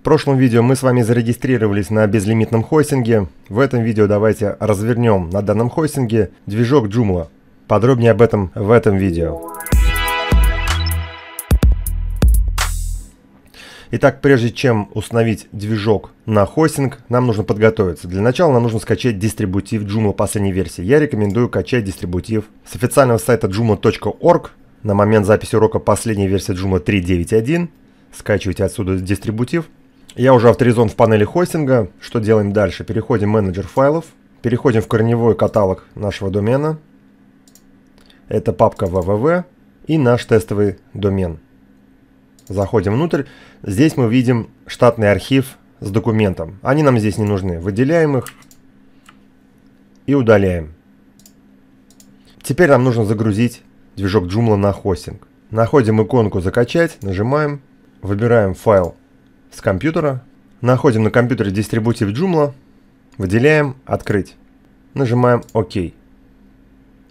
В прошлом видео мы с вами зарегистрировались на безлимитном хостинге. В этом видео давайте развернем на данном хостинге движок Joomla. Подробнее об этом в этом видео. Итак, прежде чем установить движок на хостинг, нам нужно подготовиться. Для начала нам нужно скачать дистрибутив Joomla последней версии. Я рекомендую качать дистрибутив с официального сайта joomla.org. На момент записи урока последняя версия Joomla 3.9.1. Скачивайте отсюда дистрибутив. Я уже авторизован в панели хостинга. Что делаем дальше? Переходим в менеджер файлов. Переходим в корневой каталог нашего домена. Это папка www и наш тестовый домен. Заходим внутрь. Здесь мы видим штатный архив с документом. Они нам здесь не нужны. Выделяем их и удаляем. Теперь нам нужно загрузить движок Joomla на хостинг. Находим иконку «Закачать», нажимаем, выбираем файл с компьютера, находим на компьютере дистрибутив Joomla, выделяем «Открыть», нажимаем «Ок»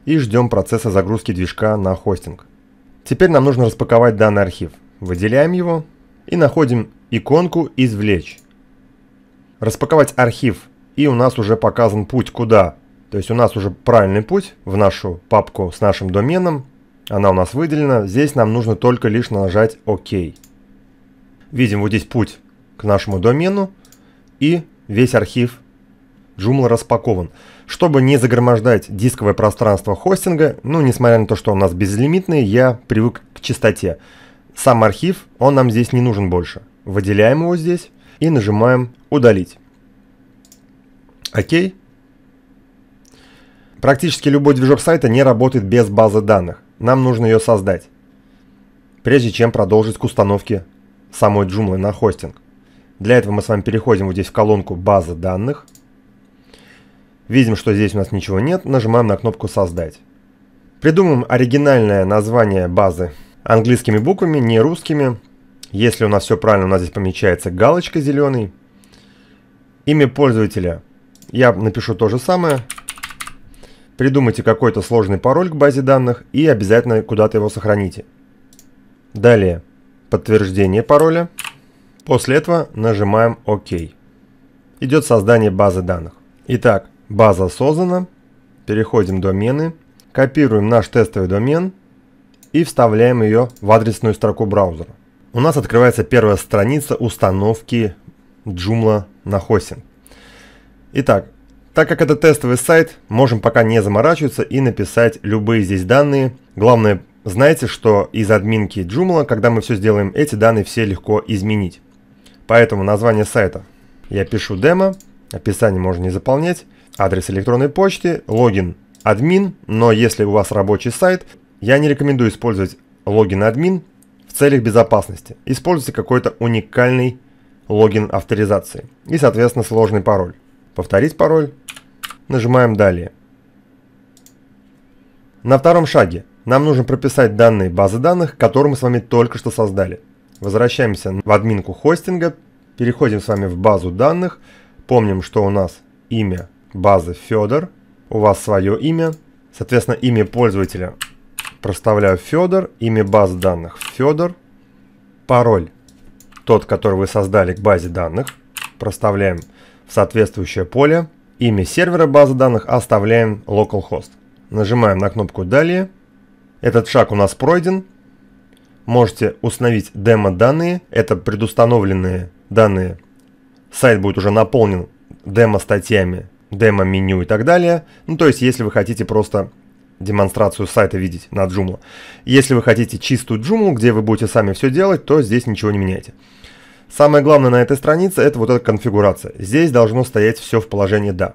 и ждем процесса загрузки движка на хостинг. Теперь нам нужно распаковать данный архив. Выделяем его и находим иконку «Извлечь». Распаковать архив, и у нас уже показан путь куда. То есть у нас уже правильный путь в нашу папку с нашим доменом. Она у нас выделена. Здесь нам нужно только лишь нажать «Ок». OK. Видим вот здесь путь к нашему домену и весь архив Joomla распакован. Чтобы не загромождать дисковое пространство хостинга, ну, несмотря на то, что у нас безлимитный, я привык к чистоте. Сам архив, он нам здесь не нужен больше. Выделяем его здесь и нажимаем «Удалить». Окей. Практически любой движок сайта не работает без базы данных. Нам нужно ее создать, прежде чем продолжить к установке самой Joomla на хостинг. Для этого мы с вами переходим вот здесь в колонку «База данных». Видим, что здесь у нас ничего нет, нажимаем на кнопку «Создать». Придумаем оригинальное название базы английскими буквами, не русскими. Если у нас все правильно, у нас здесь помечается галочка зеленый. Имя пользователя. Я напишу то же самое. Придумайте какой-то сложный пароль к базе данных и обязательно куда-то его сохраните. Далее подтверждение пароля. После этого нажимаем ОК. Идет создание базы данных. Итак, база создана. Переходим в домены. Копируем наш тестовый домен и вставляем ее в адресную строку браузера. У нас открывается первая страница установки Joomla на хостинг. Итак, так как это тестовый сайт, можем пока не заморачиваться и написать любые здесь данные. Главное знаете, что из админки Joomla, когда мы все сделаем, эти данные все легко изменить. Поэтому название сайта. Я пишу демо, описание можно не заполнять, адрес электронной почты, логин админ, но если у вас рабочий сайт, я не рекомендую использовать логин админ в целях безопасности. Используйте какой-то уникальный логин авторизации и, соответственно, сложный пароль. Повторить пароль. Нажимаем «Далее». На втором шаге нам нужно прописать данные базы данных, которые мы с вами только что создали. Возвращаемся в админку хостинга, переходим с вами в базу данных, помним, что у нас имя базы Федор, у вас свое имя, соответственно, имя пользователя проставляю Федор, имя базы данных Федор, пароль тот, который вы создали к базе данных, проставляем в соответствующее поле, имя сервера базы данных оставляем localhost. Нажимаем на кнопку «Далее», этот шаг у нас пройден. Можете установить демо-данные. Это предустановленные данные. Сайт будет уже наполнен демо-статьями, демо-меню и так далее. Ну, то есть, если вы хотите просто демонстрацию сайта видеть на Joomla. Если вы хотите чистую Joomla, где вы будете сами все делать, то здесь ничего не меняйте. Самое главное на этой странице это вот эта конфигурация. Здесь должно стоять все в положении «да».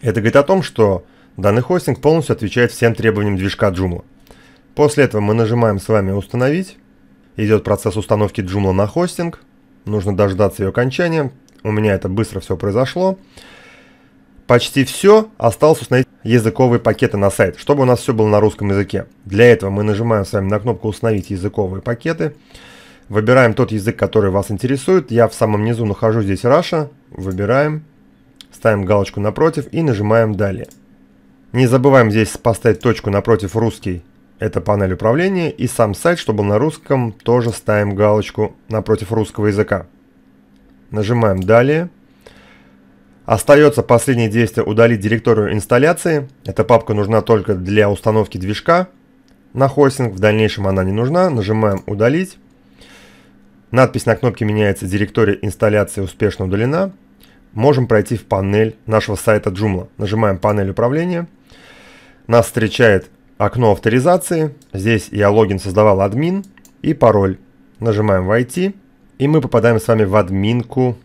Это говорит о том, что Данный хостинг полностью отвечает всем требованиям движка Joomla. После этого мы нажимаем с вами «Установить». Идет процесс установки Joomla на хостинг. Нужно дождаться ее окончания. У меня это быстро все произошло. Почти все. Осталось установить языковые пакеты на сайт, чтобы у нас все было на русском языке. Для этого мы нажимаем с вами на кнопку «Установить языковые пакеты». Выбираем тот язык, который вас интересует. Я в самом низу нахожу здесь Russia. Выбираем. Ставим галочку напротив и нажимаем «Далее». Не забываем здесь поставить точку напротив русский. Это панель управления и сам сайт, чтобы был на русском, тоже ставим галочку напротив русского языка. Нажимаем «Далее». Остается последнее действие удалить директорию инсталляции. Эта папка нужна только для установки движка на хостинг. В дальнейшем она не нужна. Нажимаем «Удалить». Надпись на кнопке меняется «Директория инсталляции успешно удалена». Можем пройти в панель нашего сайта Joomla. Нажимаем «Панель управления». Нас встречает окно авторизации. Здесь я логин создавал админ и пароль. Нажимаем «Войти». И мы попадаем с вами в админку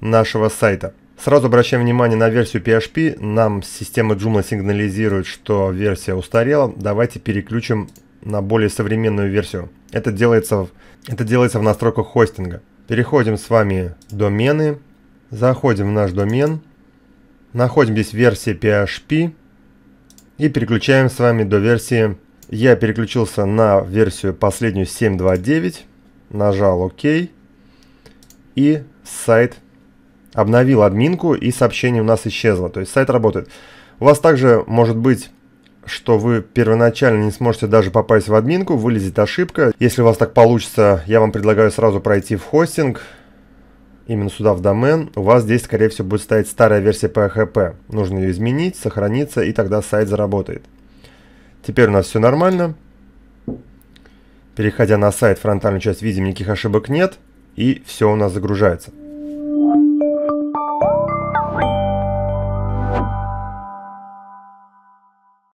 нашего сайта. Сразу обращаем внимание на версию PHP. Нам система Joomla сигнализирует, что версия устарела. Давайте переключим на более современную версию. Это делается, это делается в настройках хостинга. Переходим с вами в домены. Заходим в наш домен. Находим здесь версию PHP и переключаем с вами до версии. Я переключился на версию последнюю 7.2.9, нажал ОК и сайт обновил админку и сообщение у нас исчезло, то есть сайт работает. У вас также может быть что вы первоначально не сможете даже попасть в админку, вылезет ошибка. Если у вас так получится, я вам предлагаю сразу пройти в хостинг, именно сюда в домен, у вас здесь, скорее всего, будет стоять старая версия PHP. Нужно ее изменить, сохраниться, и тогда сайт заработает. Теперь у нас все нормально. Переходя на сайт, фронтальную часть видим, никаких ошибок нет. И все у нас загружается.